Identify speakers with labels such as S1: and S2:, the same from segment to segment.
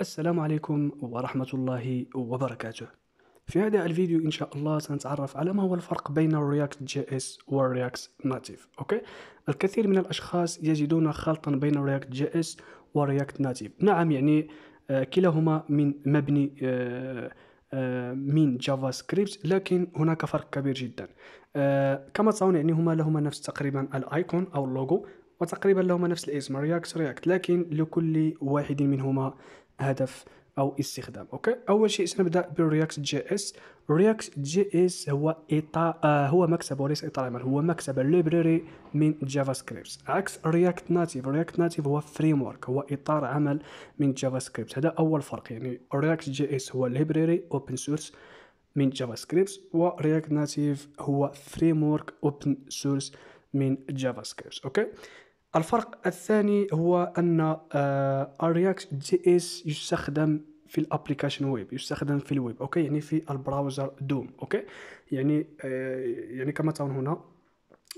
S1: السلام عليكم ورحمة الله وبركاته في هذا الفيديو إن شاء الله سنتعرف على ما هو الفرق بين الرياكت جي اس والرياكت ناتيف أوكي الكثير من الأشخاص يجدون خلطا بين الرياكت جي اس والرياكت ناتيف نعم يعني آه، كلاهما من مبني آه، آه، من جافا سكريبت لكن هناك فرق كبير جدا كما ترون يعني هما لهما نفس تقريبا الايكون او اللوجو وتقريبا لهما نفس الاسم رياكت رياكت لكن لكل واحد منهما هدف او استخدام اوكي اول شيء سنبدا بالرياكت جي اس رياكت جي اس هو إطا... آه هو مكتب وليس اطار هو مكتب ليبراري من جافا سكريبت عكس رياكت ناتيف رياكت ناتيف هو فريم ورك هو اطار عمل من جافا سكريبت هذا اول فرق يعني رياكت جي اس هو ليبراري اوبن سورس من جافا سكريبت ورياكت ناتيف هو فريم ورك اوبن سورس من جافا سكريبت اوكي الفرق الثاني هو ان الرياكت جي اس يستخدم في الابلكيشن ويب يستخدم في الويب اوكي يعني في البراوزر دوم اوكي يعني آه، يعني كما ترون هنا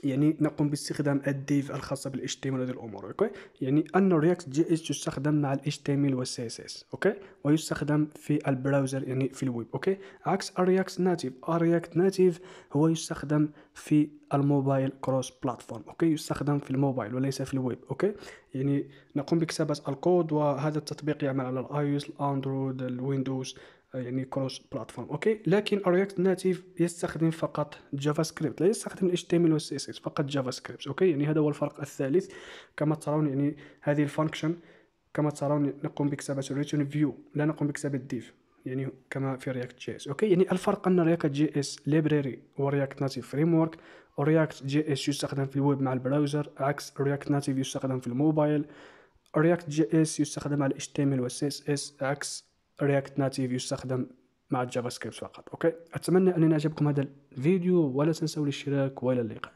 S1: يعني نقوم باستخدام الديف الخاصة بال HTML وهذه الأمور أوكي يعني أن رياكت جي اس تستخدم مع ال HTML وال CSS أوكي ويستخدم في البراوزر يعني في الويب أوكي عكس الرياكت ناتيف الرياكت ناتيف هو يستخدم في الموبايل كروس بلاتفورم أوكي يستخدم في الموبايل وليس في الويب أوكي يعني نقوم بكتابة الكود وهذا التطبيق يعمل على الايوس الاندرويد الويندوز آه، يعني كروس بلاتفورم اوكي لكن رياكت ناتيف يستخدم فقط جافا سكريبت لا يستخدم الاتش تي ام ال والسي اس اس فقط جافا سكريبت اوكي يعني هذا هو الفرق الثالث كما ترون يعني هذه الفانكشن كما ترون نقوم بكتابه الريتون فيو لا نقوم بكتابه ديف يعني كما في رياكت جي اس اوكي يعني الفرق ان رياكت جي اس ليبراري ورياكت ناتيف فريم ورك ورياكت جي اس يستخدم في الويب مع البراوزر عكس رياكت ناتيف يستخدم في الموبايل رياكت جي اس يستخدم على الاتش تي ام ال والسي اس اس عكس رياكت ناتيف يستخدم مع الجافا سكريبت فقط اوكي اتمنى انني اعجبكم هذا الفيديو ولا تنسوا الاشتراك والى اللقاء